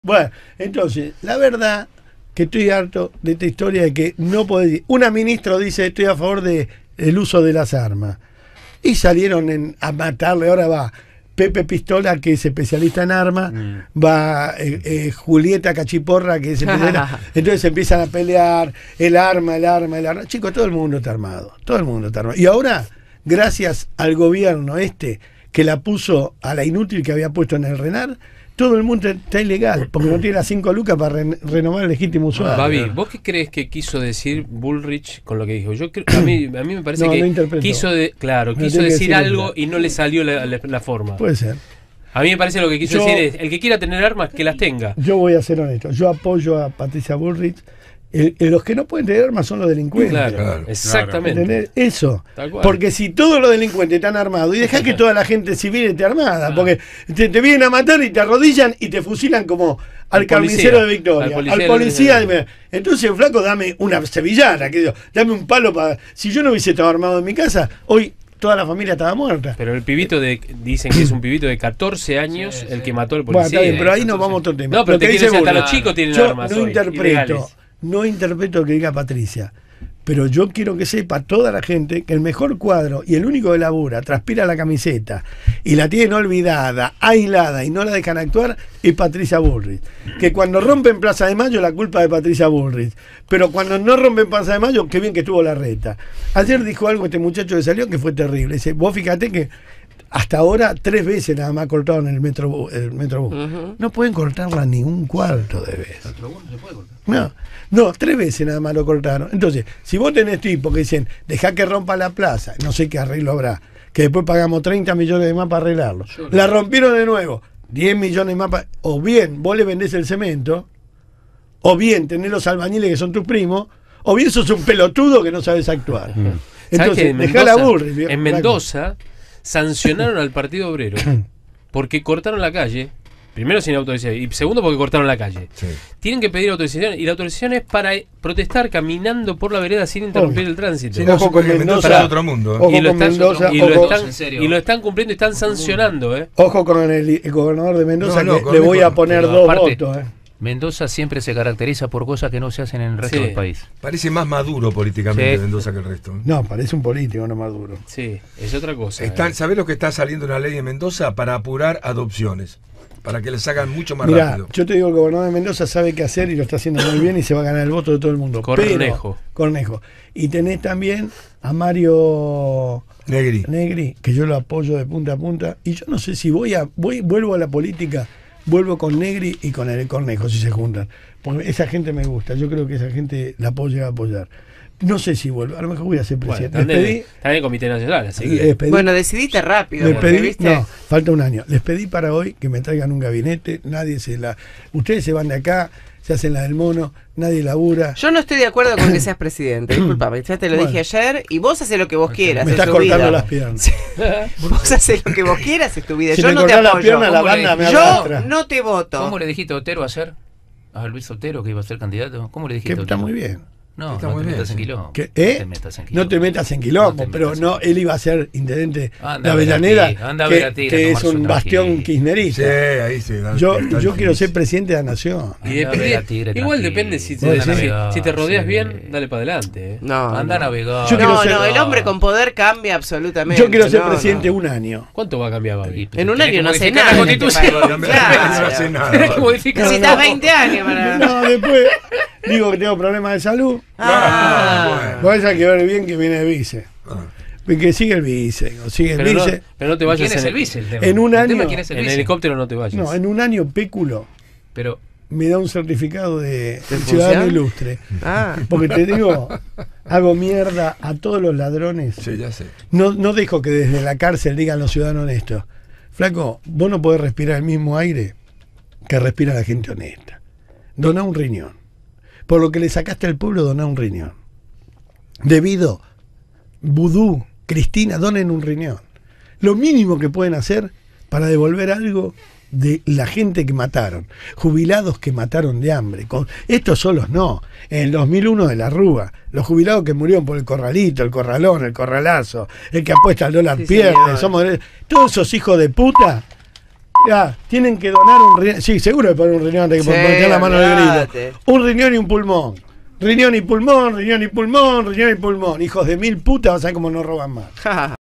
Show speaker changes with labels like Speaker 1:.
Speaker 1: Bueno, entonces, la verdad que estoy harto de esta historia de que no podés... Una ministra dice, estoy a favor del uso de las armas. Y salieron a matarle, ahora va. Pepe Pistola, que es especialista en armas, mm. va eh, eh, Julieta Cachiporra, que es especialista. Entonces empiezan a pelear, el arma, el arma, el arma. Chicos, todo el mundo está armado, todo el mundo está armado. Y ahora, gracias al gobierno este, que la puso a la inútil que había puesto en el Renar, todo el mundo está ilegal, porque no tiene las 5 lucas para renovar el legítimo usuario. Babi, ¿vos qué crees que quiso decir Bullrich con lo que dijo? Yo a, mí, me parece que quiso, claro, quiso decir, algo y no le salió la, forma. Puede ser. A mí me parece lo que quiso decir es, el que quiera tener armas, que las tenga. Yo voy a ser honesto, yo apoyo a Patricia Bullrich eh, eh, los que no pueden tener armas son los delincuentes. exactamente. Eso. Porque si todos los delincuentes están armados, y deja que toda la gente civil esté armada, porque te, vienen a matar y te arrodillan y te fusilan como al, carnicero de Victoria, al policía. Entonces, flaco, dame una sevillana, que digo, dame un palo para. Si yo no hubiese estado armado en mi casa, hoy toda la familia estaba muerta. Pero el pibito de, dicen que es un pibito de 14 años el que mató al policía. Bueno, bien, pero ahí nos vamos a otro tema. No, pero te hasta los chicos tienen yo armas. interpreto no interpreto lo que diga Patricia, pero yo quiero que sepa toda la gente que el mejor cuadro y el único la labura, transpira la camiseta y la tienen olvidada, aislada y no la dejan actuar es Patricia Bullrich. Que cuando rompen Plaza de Mayo la culpa de Patricia Bullrich, pero cuando no rompen Plaza de Mayo, qué bien que estuvo la reta. Ayer dijo algo este muchacho que salió que fue terrible. Dice, vos fíjate que hasta ahora tres veces nada más cortaron el metro el metrobús. No pueden cortarla ningún cuarto de vez. El no No, tres veces nada más lo cortaron. Entonces, si vos tenés tipo que dicen, deja que rompa la plaza, no sé qué arreglo habrá, que después pagamos 30 millones de más para arreglarlo. La rompieron de nuevo, 10 millones de más para... O bien vos le vendés el cemento, o bien tenés los albañiles que son tus primos, o bien sos un pelotudo que no sabes actuar. Mm. Entonces, deja la burra. En Mendoza sancionaron al Partido Obrero porque cortaron la calle. Primero sin autorización y segundo porque cortaron la calle. Tienen que pedir autorización y la autorización es para eh, protestar caminando por la vereda sin interrumpir el tránsito. ojo con otro mundo. y, lo están, y, lo cumpliendo y están sancionando. ¿eh? Ojo con el, gobernador de Mendoza le voy a poner dos votos. ¿eh? Mendoza siempre se caracteriza por cosas que no se hacen en el resto del país. Parece más maduro políticamente Mendoza que el resto. ¿eh? No, parece un político no maduro. Sí, es otra cosa. Están, eh. ¿Sabés lo que está saliendo la ley en Mendoza? Para apurar adopciones. Para que les hagan mucho más rápido. Yo te digo, el gobernador de Mendoza sabe qué hacer y lo está haciendo muy bien y se va a ganar el voto de todo el mundo. Cornejo. Cornejo. Y tenés también a Mario Negri. Negri, que yo lo apoyo de punta a punta. Y yo no sé si voy a, vuelvo a la política vuelvo con Negri y con el Cornejo si se juntan. esa gente me gusta, yo creo que esa gente la puedo llegar a apoyar. No sé si vuelvo, a lo mejor voy a ser presidente. Bueno, también, en el Comité Nacional, así bueno, decidiste rápido. Les pedí, no, falta un año. Les pedí para hoy que me traigan un gabinete, nadie se la... Ustedes se van de acá, se hacen la del mono, nadie labura. Yo no estoy de acuerdo con que seas presidente, disculpame, ya te lo dije ayer, y vos haces lo que vos quieras. Me estás cortando las piernas. vos haces lo que vos quieras, es tu vida. Si yo no te apoyo. Las piernas, la banda me yo no te voto. ¿Cómo le dijiste a Otero ayer? A Luis Otero, que iba a ser candidato. ¿Cómo le dijiste? Que está muy bien. No, no, te bien. En quilombo, ¿Eh? no te metas en quilombo. No te metas en quilombo, pero no, él iba a ser intendente de Avellaneda, que, es un bastión kirchnerista. Sí, ahí sí, yo, yo quiero ser presidente de la nación. igual depende si te, rodeas bien, dale para adelante. Eh. No, anda navegado. No, no, el hombre con poder cambia absolutamente. Yo quiero ser presidente un año. ¿Cuánto va a cambiar, Babito? En un año no sé nada. No hace nada. necesitas 20 años. No, después digo que tengo problemas de salud. Ah, ah Vos que ver bien que viene el vice. Ah. Que sigue el vice, pero No, te vayas. en, el vice? En un año. el en helicóptero no te vayas. No, en un año péculo. Pero. Me da un certificado de ciudadano ilustre. Ah. Porque te digo, hago mierda a todos los ladrones. Sí, ya sé. No, no dejo que desde la cárcel digan los ciudadanos honestos. Flaco, vos no podés respirar el mismo aire que respira la gente honesta. Dona un riñón por lo que le sacaste al pueblo dona un riñón. Debido, vudú, Cristina, donen un riñón. Lo mínimo que pueden hacer para devolver algo de la gente que mataron, jubilados que mataron de hambre. estos solos no. En el 2001 de la Rúa, los jubilados que murieron por el corralito, el corralón, el corralazo, el que apuesta al dólar pierde, somos... todos esos hijos de puta ya, tienen que donar un riñón. Sí, seguro que poner un riñón, de que por la mano de grito. Un riñón y un pulmón. Riñón y pulmón, riñón y pulmón, riñón y pulmón. Hijos de mil putas, o sea, cómo no roban más.